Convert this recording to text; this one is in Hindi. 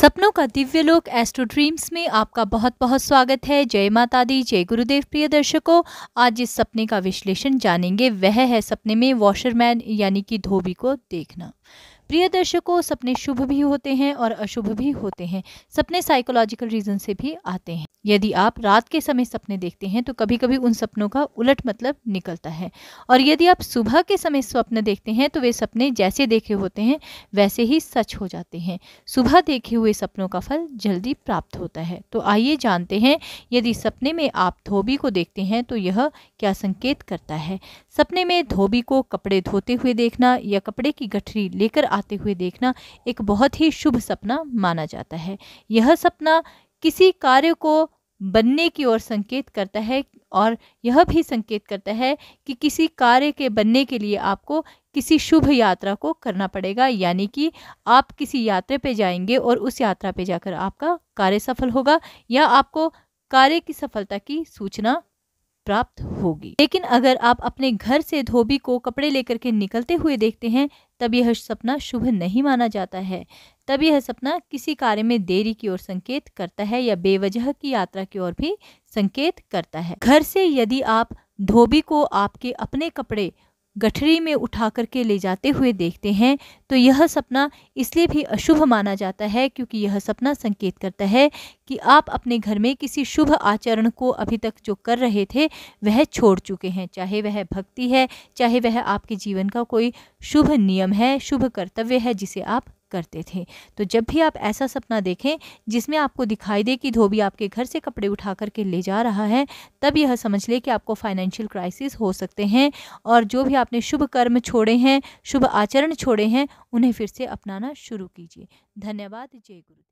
सपनों का दिव्य लोक एस्ट्रो ड्रीम्स में आपका बहुत बहुत स्वागत है जय माता दी जय गुरुदेव प्रिय दर्शकों आज इस सपने का विश्लेषण जानेंगे वह है सपने में वॉशरमैन यानी कि धोबी को देखना प्रिय दर्शकों सपने शुभ भी होते हैं और अशुभ भी होते हैं सपने साइकोलॉजिकल रीजन से भी आते हैं यदि आप रात के समय सपने देखते हैं तो कभी कभी उन सपनों का उलट मतलब निकलता है और यदि आप सुबह के समय स्वप्न देखते हैं तो वे सपने जैसे देखे होते हैं वैसे ही सच हो जाते हैं सुबह देखे हुए हुए सपनों का फल जल्दी प्राप्त होता है तो आइए जानते हैं यदि सपने में आप धोबी को देखते हैं तो यह क्या संकेत करता है सपने में धोबी को कपड़े धोते हुए देखना या कपड़े की गठरी लेकर आते हुए देखना एक बहुत ही शुभ सपना माना जाता है यह सपना किसी कार्य को बनने की ओर संकेत करता है और यह भी संकेत करता है कि किसी कार्य के बनने के लिए आपको किसी शुभ यात्रा को करना पड़ेगा यानी कि आप किसी यात्रा पे जाएंगे और उस यात्रा पे जाकर आपका कार्य सफल होगा या आपको कार्य की सफलता की सूचना प्राप्त होगी लेकिन अगर आप अपने घर से धोबी को कपड़े लेकर के निकलते हुए देखते हैं तब यह सपना शुभ नहीं माना जाता है तब यह सपना किसी कार्य में देरी की ओर संकेत करता है या बेवजह की यात्रा की ओर भी संकेत करता है घर से यदि आप धोबी को आपके अपने कपड़े गठरी में उठा करके ले जाते हुए देखते हैं तो यह सपना इसलिए भी अशुभ माना जाता है क्योंकि यह सपना संकेत करता है कि आप अपने घर में किसी शुभ आचरण को अभी तक जो कर रहे थे वह छोड़ चुके हैं चाहे वह भक्ति है चाहे वह आपके जीवन का कोई शुभ नियम है शुभ कर्तव्य है जिसे आप करते थे तो जब भी आप ऐसा सपना देखें जिसमें आपको दिखाई दे कि धोबी आपके घर से कपड़े उठा करके ले जा रहा है तब यह समझ लें कि आपको फाइनेंशियल क्राइसिस हो सकते हैं और जो भी आपने शुभ कर्म छोड़े हैं शुभ आचरण छोड़े हैं उन्हें फिर से अपनाना शुरू कीजिए धन्यवाद जय गुरु